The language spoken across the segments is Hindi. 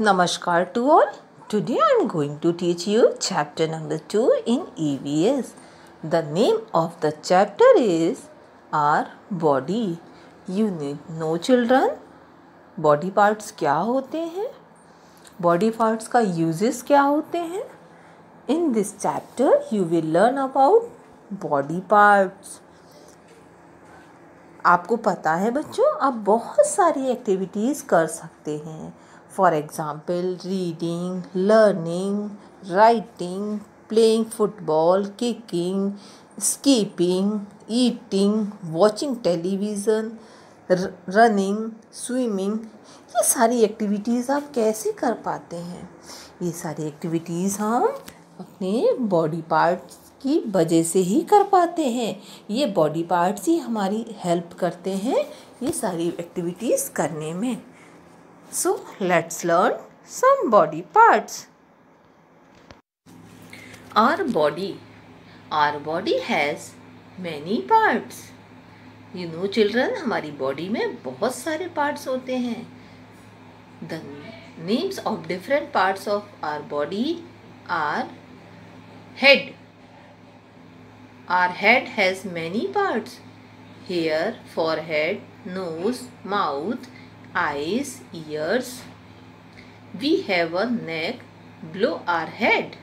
नमस्कार to all today I am going to teach you chapter number two in EVS the name of the chapter is our body you need know children body parts क्या होते हैं बॉडी पार्ट्स का यूजेस क्या होते हैं in this chapter you will learn about body parts आपको पता है बच्चों आप बहुत सारी एक्टिविटीज़ कर सकते हैं for example reading learning writing playing football kicking skipping eating watching television running swimming ये सारी एक्टिविटीज़ आप कैसे कर पाते हैं ये सारी एक्टिविटीज़ हम अपने बॉडी पार्ट्स की वजह से ही कर पाते हैं ये बॉडी पार्ट्स ही हमारी हेल्प करते हैं ये सारी एक्टिविटीज़ करने में So let's learn some body parts. Our body. Our body has many parts. You know children, हमारी body में बहुत सारे parts होते हैं The names of different parts of our body are head. Our head has many parts. Hair, forehead, nose, mouth, eyes, ears. We have a neck below our head.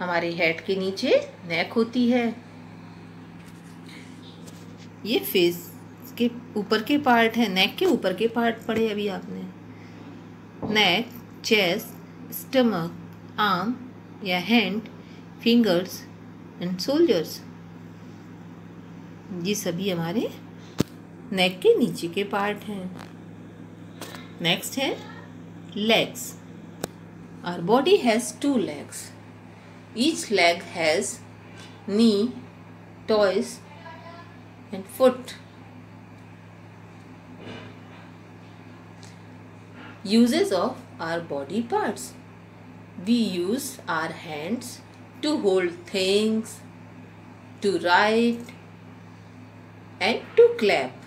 हमारे हेड के नीचे नेक होती है ये फेस के ऊपर के पार्ट है नेक के ऊपर के पार्ट पढ़े अभी आपने नेक चेस्ट स्टमक आर्म या हैंड फिंगर्स एंड सोल्जर्स ये सभी हमारे नेक के नीचे के पार्ट हैं नेक्स्ट है legs our body has two legs each leg has knee toes and foot uses of our body parts we use our hands to hold things to write and to clap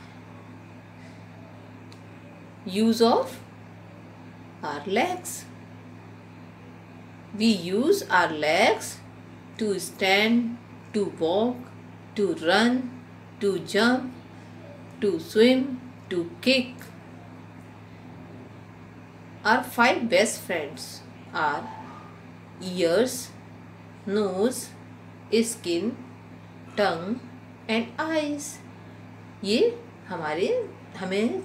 use of our legs. We use our legs to stand, to walk, to run, to jump, to swim, to kick. Our five best friends are ears, nose, skin, tongue and eyes. ये हमारे हमें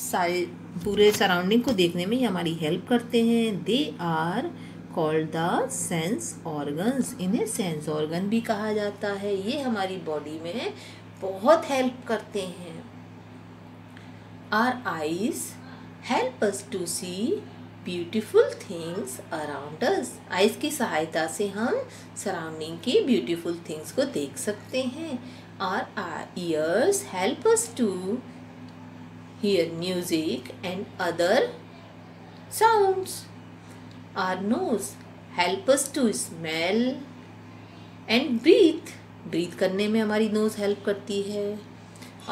सारे पूरे सराउंडिंग को देखने में ये हमारी हेल्प करते हैं they are called the sense organs इन्हें सेंस ऑर्गन भी कहा जाता है ये हमारी बॉडी में बहुत हेल्प करते हैं our eyes help us to see beautiful things around us eyes की सहायता से हम सराउंडिंग की ब्यूटीफुल थिंग्स को देख सकते हैं our ears help us to hear music and other sounds. Our nose help us to smell and breathe. Breathe करने में हमारी नोज हेल्प करती है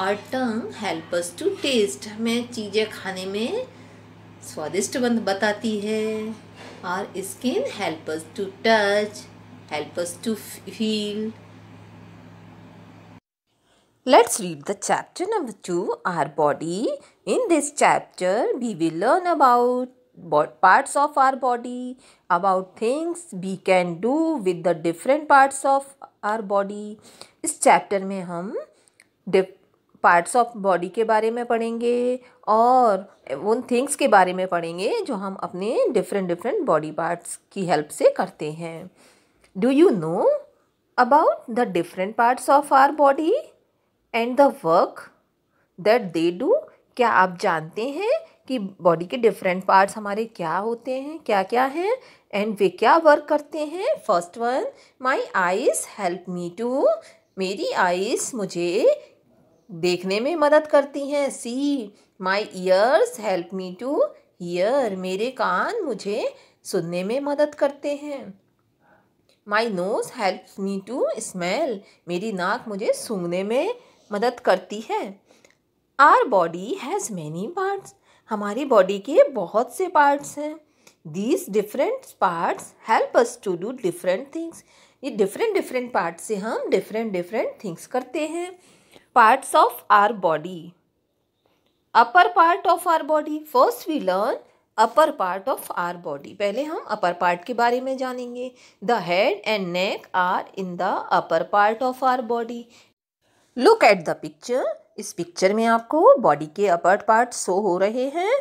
और tongue help us to taste हमें चीज़ें खाने में स्वादिष्ट बन बताती है और skin help us to touch help us to feel Let's read the chapter number 2, Our Body. In this chapter, we will learn about what parts of our body, about things we can do with the different parts of our body. is chapter mein hum parts of body के बारे में पढ़ेंगे और उन थिंग्स के बारे में पढ़ेंगे जो हम अपने डिफरेंट डिफरेंट बॉडी पार्ट्स की हेल्प से करते हैं do you know about the different parts of our body and the work that they do क्या आप जानते हैं कि बॉडी के डिफरेंट पार्ट्स हमारे क्या होते हैं क्या क्या हैं एंड वे क्या वर्क करते हैं first one my eyes help me to मेरी आईज मुझे देखने में मदद करती हैं see my ears help me to hear मेरे कान मुझे सुनने में मदद करते हैं my nose help me to smell मेरी नाक मुझे सूंघने में मदद करती है our body has many parts हमारी बॉडी के बहुत से पार्ट्स हैं these different parts help us to do different things ये डिफरेंट डिफरेंट पार्ट से हम डिफरेंट डिफरेंट थिंग्स करते हैं parts of our body upper part of our body first we learn upper part of our body पहले हम अपर पार्ट के बारे में जानेंगे the head and neck are in the upper part of our body look at the picture इस पिक्चर में आपको बॉडी के अपर पार्ट शो हो रहे हैं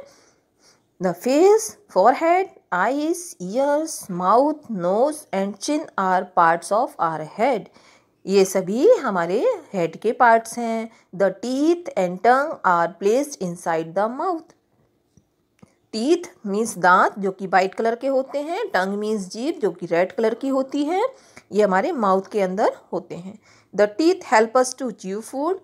the face forehead eyes ears mouth nose and chin are parts of our head ये सभी हमारे हेड के पार्ट्स हैं the teeth and tongue are placed inside the mouth teeth means दांत जो कि वाइट कलर के होते हैं टंग मीन्स जीप जो कि रेड कलर की होती है ये हमारे माउथ के अंदर होते हैं the teeth help us to chew food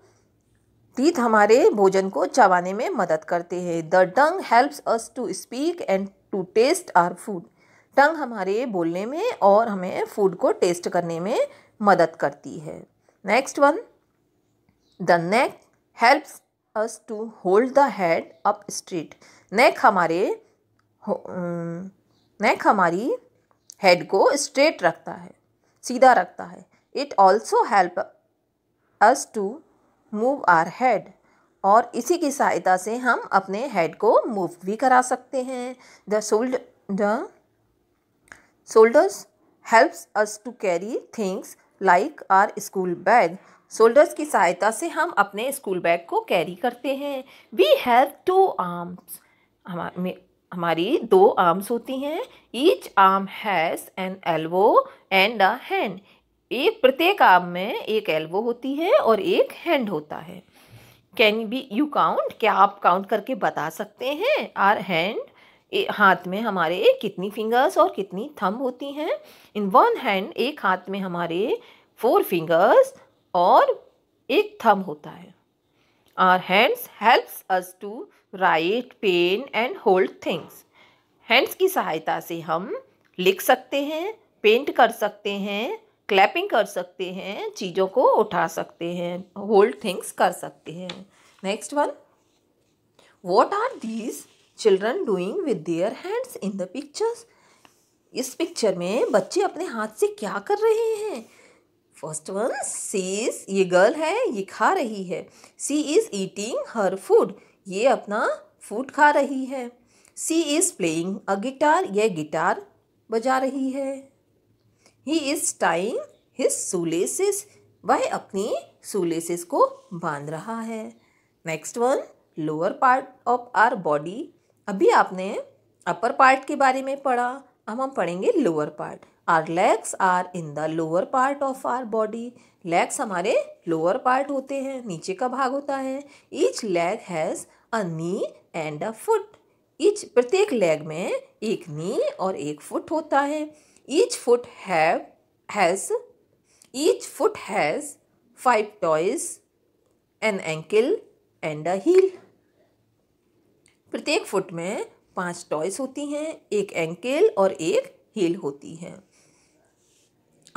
teeth हमारे भोजन को चबाने में मदद करते हैं the tongue helps us to speak and to taste our food tongue हमारे बोलने में और हमें फूड को टेस्ट करने में मदद करती है next one the neck helps us to hold the head up straight neck हमारे नेक हमारी हेड को स्ट्रेट रखता है सीधा रखता है it also helps us to move our head और इसी की सहायता से हम अपने हेड को मूव भी करा सकते हैं the should the shoulders helps us to carry things like our school bag shoulders की सहायता से हम अपने स्कूल बैग को कैरी करते हैं वी हैव टू आर्म्स हमारी दो आर्म्स होती हैं each arm has an elbow and a hand एक प्रत्येक आर्म में एक एल्बो होती है और एक हैंड होता है कैन बी यू काउंट क्या आप काउंट करके बता सकते हैं आर हैंड हाथ में हमारे कितनी फिंगर्स और कितनी थंब होती हैं इन वन हैंड एक हाथ में हमारे फोर फिंगर्स और एक थंब होता है our hands helps us to write pen and hold things hands की सहायता से हम लिख सकते हैं पेंट कर सकते हैं क्लैपिंग कर सकते हैं चीज़ों को उठा सकते हैं होल्ड थिंग्स कर सकते हैं next one what are these children doing with their hands in the pictures इस पिक्चर में बच्चे अपने हाथ से क्या कर रहे हैं फर्स्ट वन सीज ये गर्ल है ये खा रही है she is eating her food ये अपना फूड खा रही है she is playing a guitar यह गिटार बजा रही है he is tying his shoelaces वह अपने सुलेसिस को बांध रहा है next one lower part of our body अभी आपने अपर पार्ट के बारे में पढ़ा अब हम पढ़ेंगे lower part our legs are in the lower part of our body legs हमारे लोअर पार्ट होते हैं नीचे का भाग होता है each leg has a knee and a foot each प्रत्येक लेग में एक नी और एक फुट होता है Each foot have has each foot has five toes, an ankle and a heel. प्रत्येक फुट में पांच टॉयस होती हैं एक एंकल और एक हील होती है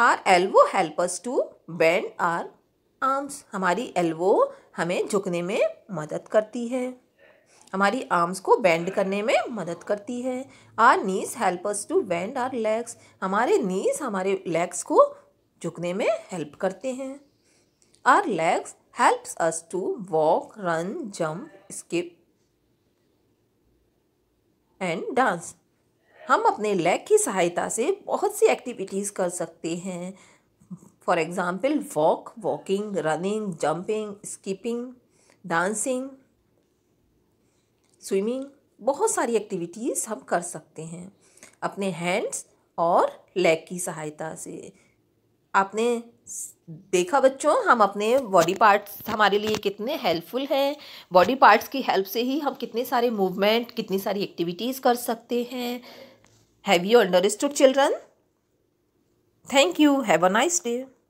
our elbow helps to bend our arms हमारी एल्वो हमें झुकने में मदद करती है हमारी आर्म्स को बेंड करने में मदद करती है our knees help us to bend our legs हमारे नीज हमारे लेग्स को झुकने में हेल्प करते हैं our legs helps us to walk run jump skip and dance हम अपने लेग की सहायता से बहुत सी एक्टिविटीज़ कर सकते हैं for example walk walking running jumping skipping dancing swimming बहुत सारी एक्टिविटीज़ हम कर सकते हैं अपने हैंड्स और लेग की सहायता से आपने देखा बच्चों हम अपने बॉडी पार्ट्स हमारे लिए कितने हेल्पफुल हैं बॉडी पार्ट्स की हेल्प से ही हम कितने सारे मूवमेंट कितनी सारी एक्टिविटीज़ कर सकते हैं have you understood children thank you have a nice day